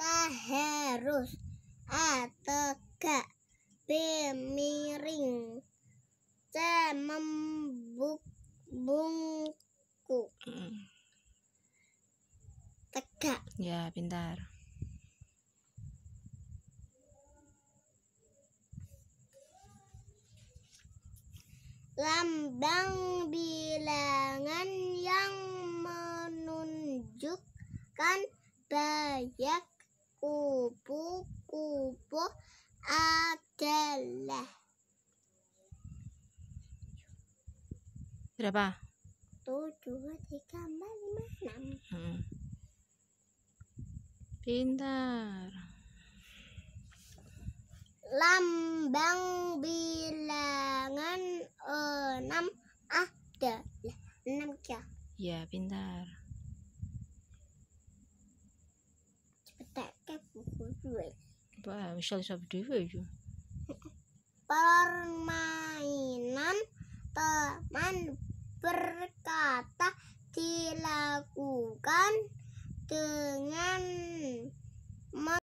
Kita harus A. Tegak B. Miring C. Membungku Tegak Ya pintar Lambang bilangan yang menunjukkan banyak kupu-kupu adalah berapa? tujuh tiga empat lima enam hmm. pintar lambang bilangan eh, enam ada enam ya ya pintar Wah, misalnya Michelle Subway aja. Permainan teman berkata dilakukan dengan